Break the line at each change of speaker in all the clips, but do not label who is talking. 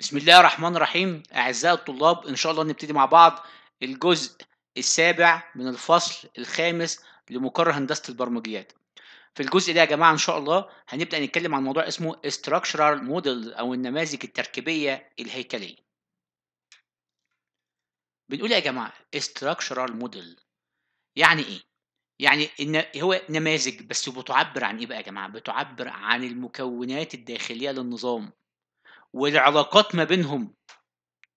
بسم الله الرحمن الرحيم أعزائي الطلاب إن شاء الله نبتدي مع بعض الجزء السابع من الفصل الخامس لمقرر هندسة البرمجيات في الجزء ده يا جماعة إن شاء الله هنبدأ نتكلم عن موضوع اسمه Structural Model أو النماذج التركيبية الهيكلية بنقول إيه يا جماعة Structural Model يعني إيه؟ يعني إن هو نماذج بس بتعبر عن إيه بقى يا جماعة؟ بتعبر عن المكونات الداخلية للنظام والعلاقات ما بينهم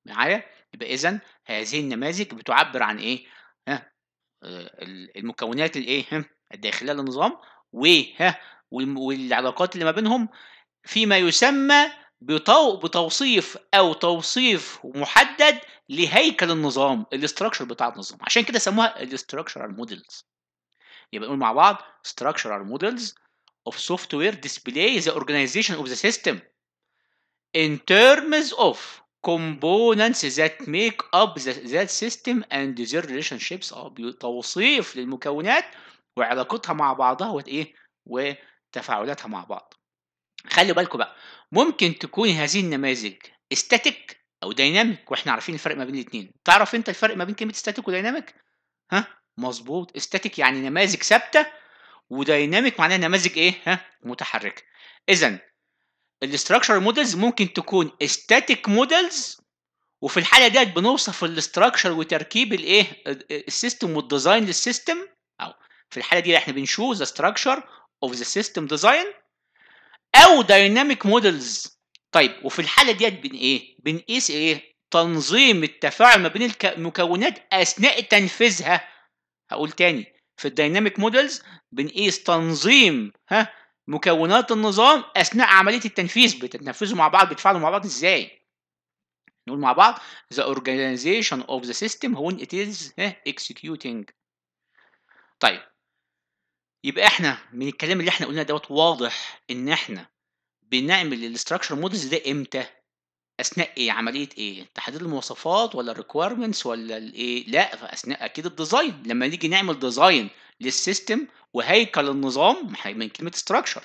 معايا يبقى اذا هذه النماذج بتعبر عن ايه ها آه، المكونات الايه الداخليه للنظام وها والعلاقات اللي ما بينهم فيما يسمى بطو... بتوصيف او توصيف محدد لهيكل النظام الاستراكشر بتاع النظام عشان كده سموها الاستراكشرال موديلز يبقى نقول مع بعض structural models of software display the organization of the system in terms of components that make up that system and their relationships أو آه، توصيف للمكونات وعلاقتها مع بعضها وايه وتفاعلاتها مع بعض خلي بالكم بقى ممكن تكون هذه النماذج static او ديناميك واحنا عارفين الفرق ما بين الاثنين تعرف انت الفرق ما بين كلمه static وديناميك؟ ها مظبوط static يعني نماذج ثابته وديناميك معناها نماذج ايه ها متحركه اذا الاستراكشر مودلز ممكن تكون static مودلز وفي الحاله ديت بنوصف الاستراكشر وتركيب الايه السيستم والديزاين للسيستم او في الحاله دي احنا بنشوف ذا ستراكشر اوف ذا سيستم ديزاين او دايناميك مودلز طيب وفي الحاله ديت بن ايه بنقيس ايه تنظيم التفاعل ما بين المكونات اثناء تنفيذها هقول تاني في الدايناميك مودلز بنقيس تنظيم ها مكونات النظام اثناء عمليه التنفيذ بتتنفذوا مع بعض بتفعلوا مع بعض ازاي نقول مع بعض the organization of the system when it is executing طيب يبقى احنا من الكلام اللي احنا قلناه دوت واضح ان احنا بنعمل الاستراكشر مودلز ده امتى اثناء ايه عمليه ايه تحديد المواصفات ولا الريكويرمنتس ولا الايه لا اثناء اكيد الديزاين لما نيجي نعمل ديزاين للسيستم وهيكل النظام من كلمه ستراكشر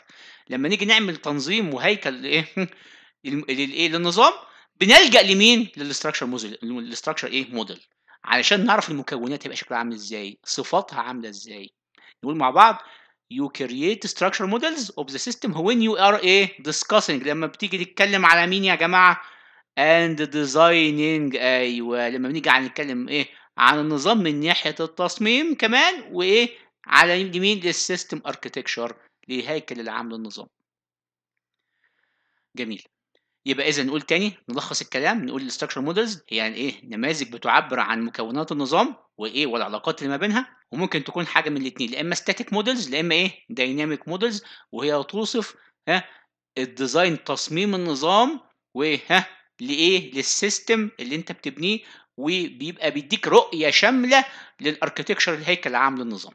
لما نيجي نعمل تنظيم وهيكل لايه للايه للنظام بنلجا لمين للاستراكشر موديل الاستراكشر ايه موديل علشان نعرف المكونات هيبقى شكلها عامل ازاي صفاتها عامله ازاي نقول مع بعض you create structure models of the system when you are a إيه؟ discussing لما بتيجي تتكلم على مين يا جماعه and designing ايوه لما بنيجي نتكلم ايه عن النظام من ناحيه التصميم كمان وايه على يمين مين للسيستم اركتكشر لهيكل العام للنظام جميل يبقى اذا نقول تاني نلخص الكلام نقول الاستراكشر مودلز هي يعني ايه نماذج بتعبر عن مكونات النظام وايه والعلاقات اللي ما بينها وممكن تكون حاجه من الاثنين لا اما ستاتيك مودلز لا اما ايه دايناميك مودلز وهي توصف ها الديزاين تصميم النظام وها لايه للسيستم اللي انت بتبنيه وبيبقى بيديك رؤيه شامله للاركتكشر الهيكل العام للنظام